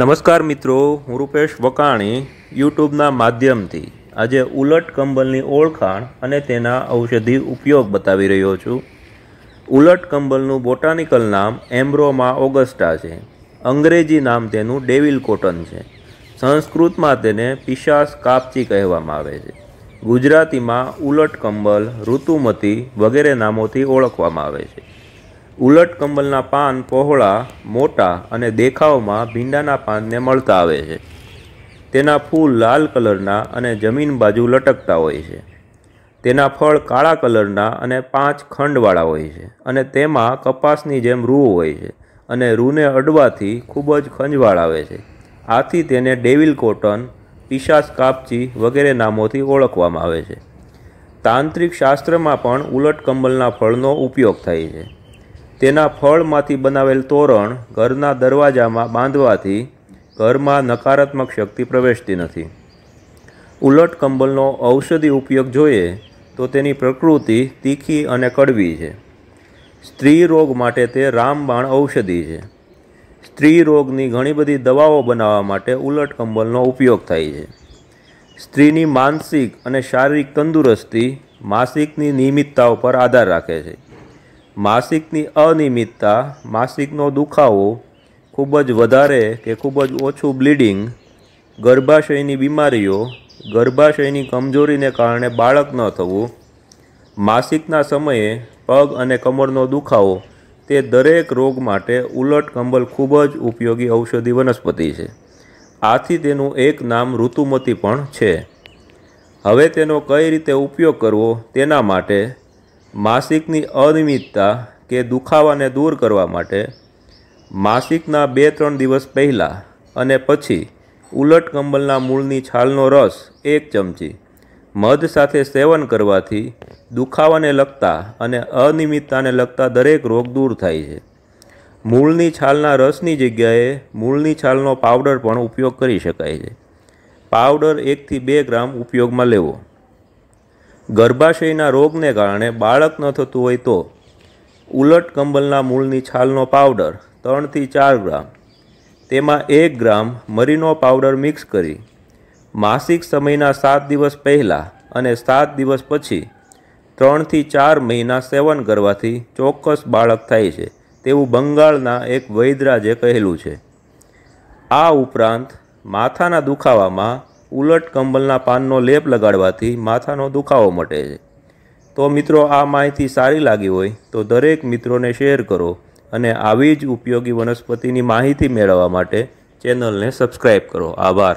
નમસ્કાર મિત્રો હું રૂપેશ વકાણી યુટ્યુબના માધ્યમથી આજે ઉલટ કંબલની ઓળખાણ અને તેના ઔષધિ ઉપયોગ બતાવી રહ્યો છું ઉલટ કંબલનું બોટાનિકલ નામ એમ્બ્રોમા ઓગસ્ટા છે અંગ્રેજી નામ તેનું ડેવિલ કોટન છે સંસ્કૃતમાં તેને પિશાસ કાપચી કહેવામાં આવે છે ગુજરાતીમાં ઉલટ કંબલ ઋતુમતી વગેરે નામોથી ઓળખવામાં આવે છે ઉલટ કંબલના પાન પહોળા મોટા અને દેખાવમાં ભીંડાના પાનને મળતા આવે છે તેના ફૂલ લાલ કલરના અને જમીન બાજુ લટકતા હોય છે તેના ફળ કાળા કલરના અને પાંચ ખંડવાળા હોય છે અને તેમાં કપાસની જેમ રૂ હોય છે અને રૂને અડવાથી ખૂબ જ ખંજવાળ આવે છે આથી તેને ડેવિલ કોટન પિશાસ કાપચી વગેરે નામોથી ઓળખવામાં આવે છે તાંત્રિક શાસ્ત્રમાં પણ ઉલટ કંબલના ફળનો ઉપયોગ થાય છે તેના ફળમાંથી બનાવેલ તોરણ ઘરના દરવાજામાં બાંધવાથી ઘરમાં નકારાત્મક શક્તિ પ્રવેશતી નથી ઉલટ કંબલનો ઔષધિ ઉપયોગ જોઈએ તો તેની પ્રકૃતિ તીખી અને કડવી છે સ્ત્રી રોગ માટે તે રામબાણ ઔષધિ છે સ્ત્રી રોગની ઘણી બધી દવાઓ બનાવવા માટે ઉલટ કંબલનો ઉપયોગ થાય છે સ્ત્રીની માનસિક અને શારીરિક તંદુરસ્તી માસિકની નિયમિતતા ઉપર આધાર રાખે છે માસિકની અનિયમિતતા માસિકનો દુખાવો ખૂબ જ વધારે કે ખૂબ જ ઓછું બ્લીડિંગ ગર્ભાશયની બીમારીઓ ગર્ભાશયની કમજોરીને કારણે બાળક ન થવું માસિકના સમયે પગ અને કમરનો દુખાવો તે દરેક રોગ માટે ઉલટ કંબલ ખૂબ જ ઉપયોગી ઔષધિ વનસ્પતિ છે આથી તેનું એક નામ ઋતુમતી પણ છે હવે તેનો કઈ રીતે ઉપયોગ કરવો તેના માટે માસિકની અનિયમિતતા કે દુખાવાને દૂર કરવા માટે માસિકના બે ત્રણ દિવસ પહેલાં અને પછી ઉલટ કંબલના મૂળની છાલનો રસ એક ચમચી મધ સાથે સેવન કરવાથી દુખાવાને લગતા અને અનિયમિતતાને લગતા દરેક રોગ દૂર થાય છે મૂળની છાલના રસની જગ્યાએ મૂળની છાલનો પાવડર પણ ઉપયોગ કરી શકાય છે પાવડર એકથી બે ગ્રામ ઉપયોગમાં લેવો ગર્ભાશયના રોગને કારણે બાળક ન થતું હોય તો ઉલટ કંબલના મૂળની છાલનો પાવડર ત્રણથી ચાર ગ્રામ તેમાં એક ગ્રામ મરીનો પાવડર મિક્સ કરી માસિક સમયના સાત દિવસ પહેલાં અને સાત દિવસ પછી ત્રણથી ચાર મહિના સેવન કરવાથી ચોક્કસ બાળક થાય છે તેવું બંગાળના એક વૈદરાજે કહેલું છે આ ઉપરાંત માથાના દુખાવામાં ઉલટ કંબલના પાનનો લેપ લગાડવાથી માથાનો દુખાવો મટે છે તો મિત્રો આ માહિતી સારી લાગી હોય તો દરેક મિત્રોને શેર કરો અને આવી જ ઉપયોગી વનસ્પતિની માહિતી મેળવવા માટે ચેનલને સબસ્ક્રાઈબ કરો આભાર